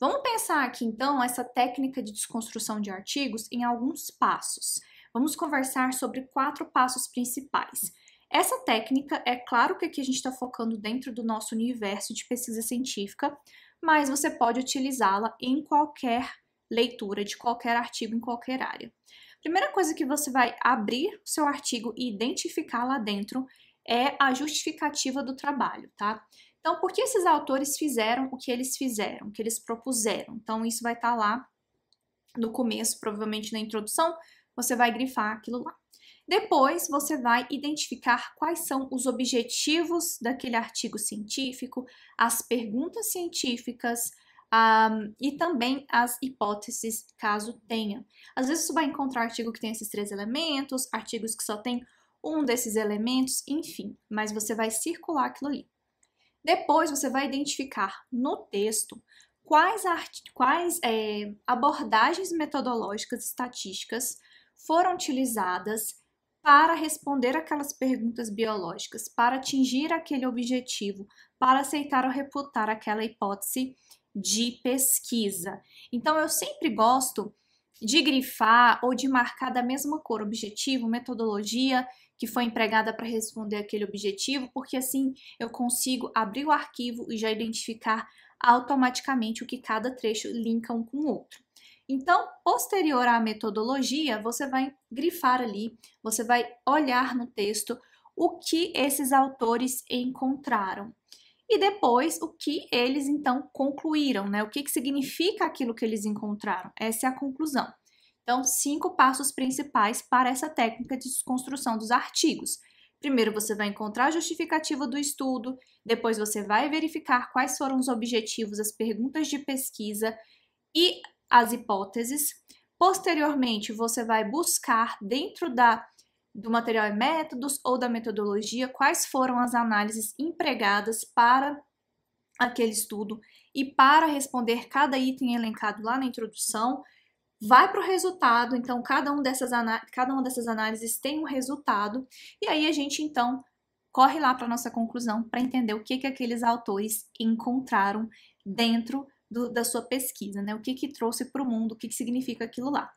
Vamos pensar aqui então essa técnica de desconstrução de artigos em alguns passos. Vamos conversar sobre quatro passos principais. Essa técnica é claro que aqui a gente está focando dentro do nosso universo de pesquisa científica, mas você pode utilizá-la em qualquer leitura de qualquer artigo em qualquer área. Primeira coisa que você vai abrir o seu artigo e identificar lá dentro é a justificativa do trabalho, tá? Então, por que esses autores fizeram o que eles fizeram, o que eles propuseram? Então, isso vai estar tá lá no começo, provavelmente na introdução, você vai grifar aquilo lá. Depois, você vai identificar quais são os objetivos daquele artigo científico, as perguntas científicas um, e também as hipóteses, caso tenha. Às vezes, você vai encontrar artigo que tem esses três elementos, artigos que só tem um desses elementos, enfim, mas você vai circular aquilo ali. Depois você vai identificar no texto quais, quais é, abordagens metodológicas estatísticas foram utilizadas para responder aquelas perguntas biológicas, para atingir aquele objetivo, para aceitar ou refutar aquela hipótese de pesquisa. Então, eu sempre gosto de grifar ou de marcar da mesma cor objetivo, metodologia que foi empregada para responder aquele objetivo, porque assim eu consigo abrir o arquivo e já identificar automaticamente o que cada trecho linka um com o outro. Então, posterior à metodologia, você vai grifar ali, você vai olhar no texto o que esses autores encontraram e depois o que eles então concluíram, né? O que, que significa aquilo que eles encontraram? Essa é a conclusão. Então, cinco passos principais para essa técnica de desconstrução dos artigos. Primeiro você vai encontrar a justificativa do estudo, depois você vai verificar quais foram os objetivos, as perguntas de pesquisa e as hipóteses. Posteriormente, você vai buscar dentro da do material e métodos ou da metodologia, quais foram as análises empregadas para aquele estudo e para responder cada item elencado lá na introdução, vai para o resultado. Então, cada, um dessas cada uma dessas análises tem um resultado, e aí a gente então corre lá para nossa conclusão para entender o que, que aqueles autores encontraram dentro do, da sua pesquisa, né? O que, que trouxe para o mundo, o que, que significa aquilo lá.